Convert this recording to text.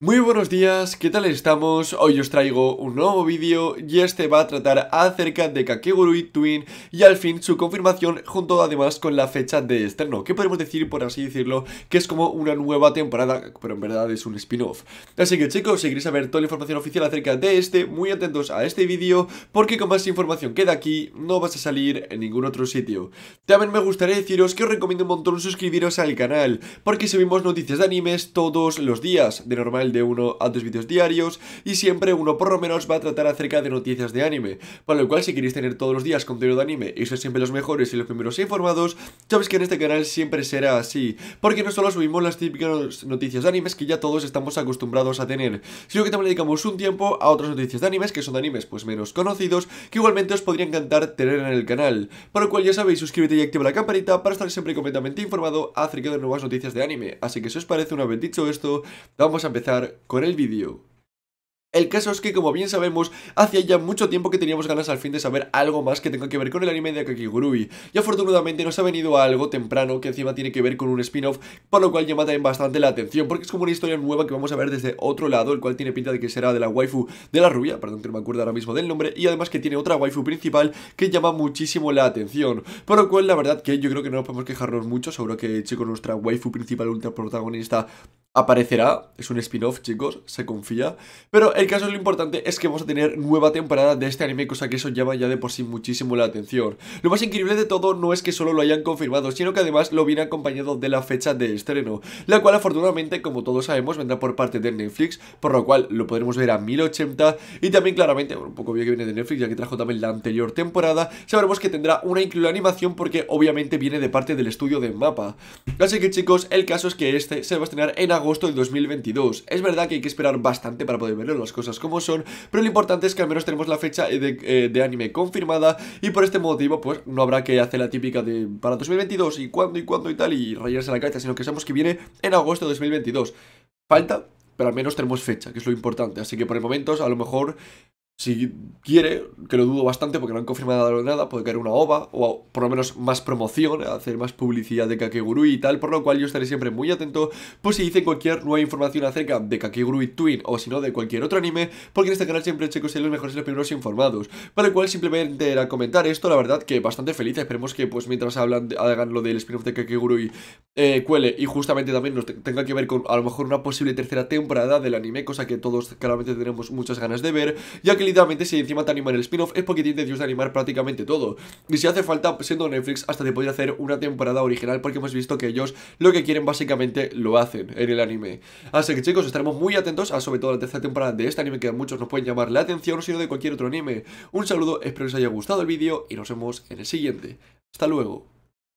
Muy buenos días, ¿qué tal estamos? Hoy os traigo un nuevo vídeo y este va a tratar acerca de Kakegurui Twin y al fin su confirmación junto además con la fecha de estreno, que podemos decir, por así decirlo, que es como una nueva temporada, pero en verdad es un spin-off. Así que chicos, si queréis saber toda la información oficial acerca de este, muy atentos a este vídeo, porque con más información que de aquí no vas a salir en ningún otro sitio. También me gustaría deciros que os recomiendo un montón suscribiros al canal, porque subimos noticias de animes todos los días, de normal de uno a dos vídeos diarios y siempre uno por lo menos va a tratar acerca de noticias de anime, Por lo cual si queréis tener todos los días contenido de anime y sois siempre los mejores y los primeros informados, sabéis que en este canal siempre será así, porque no solo subimos las típicas noticias de animes que ya todos estamos acostumbrados a tener, sino que también dedicamos un tiempo a otras noticias de animes que son de animes pues menos conocidos que igualmente os podría encantar tener en el canal, Por lo cual ya sabéis suscríbete y activa la campanita para estar siempre completamente informado acerca de nuevas noticias de anime, así que si os parece una vez dicho esto, vamos a empezar con el vídeo. El caso es que, como bien sabemos, hacía ya mucho tiempo que teníamos ganas al fin de saber algo más que tenga que ver con el anime de Akakigurui, y afortunadamente nos ha venido algo temprano que encima tiene que ver con un spin-off, por lo cual llama también bastante la atención, porque es como una historia nueva que vamos a ver desde otro lado, el cual tiene pinta de que será de la waifu de la rubia, perdón que no me acuerdo ahora mismo del nombre, y además que tiene otra waifu principal que llama muchísimo la atención, por lo cual la verdad que yo creo que no nos podemos quejarnos mucho, Sobre lo que con nuestra waifu principal ultra protagonista, aparecerá, es un spin-off chicos, se confía Pero el caso lo importante es que vamos a tener nueva temporada de este anime, cosa que eso llama ya de por sí muchísimo la atención Lo más increíble de todo no es que solo lo hayan confirmado, sino que además lo viene acompañado de la fecha de estreno La cual afortunadamente, como todos sabemos, vendrá por parte de Netflix, por lo cual lo podremos ver a 1080 Y también claramente, un poco obvio que viene de Netflix ya que trajo también la anterior temporada Sabremos que tendrá una incluida animación porque obviamente viene de parte del estudio de Mapa Así que chicos, el caso es que este se va a estrenar en agosto agosto del 2022. Es verdad que hay que esperar bastante para poder ver las cosas como son, pero lo importante es que al menos tenemos la fecha eh, eh, de, anime confirmada y por este motivo pues no habrá que hacer la típica de para 2022 y cuándo y cuándo y tal y rayarse la caja, sino que sabemos que viene en agosto de 2022. Falta, pero al menos tenemos fecha, que es lo importante. Así que por el momento, a lo mejor si quiere, que lo dudo bastante porque no han confirmado nada, puede caer una OVA o por lo menos más promoción, hacer más publicidad de Kakegurui y tal, por lo cual yo estaré siempre muy atento Pues si dice cualquier nueva información acerca de Kakegurui Twin o si no de cualquier otro anime, porque en este canal siempre checo soy los mejores y los primeros informados. Para lo cual simplemente era comentar esto, la verdad que bastante feliz, esperemos que pues mientras hablan, hagan lo del spin-off de Kakegurui eh, cuele y justamente también nos tenga que ver con a lo mejor una posible tercera temporada del anime, cosa que todos claramente tenemos muchas ganas de ver, ya que literalmente si encima te animan el spin-off es porque tienes Dios de animar prácticamente todo. Y si hace falta, siendo Netflix, hasta te podría hacer una temporada original porque hemos visto que ellos lo que quieren básicamente lo hacen en el anime. Así que chicos, estaremos muy atentos a sobre todo la tercera temporada de este anime que a muchos nos pueden llamar la atención, sino de cualquier otro anime. Un saludo, espero que os haya gustado el vídeo y nos vemos en el siguiente. Hasta luego.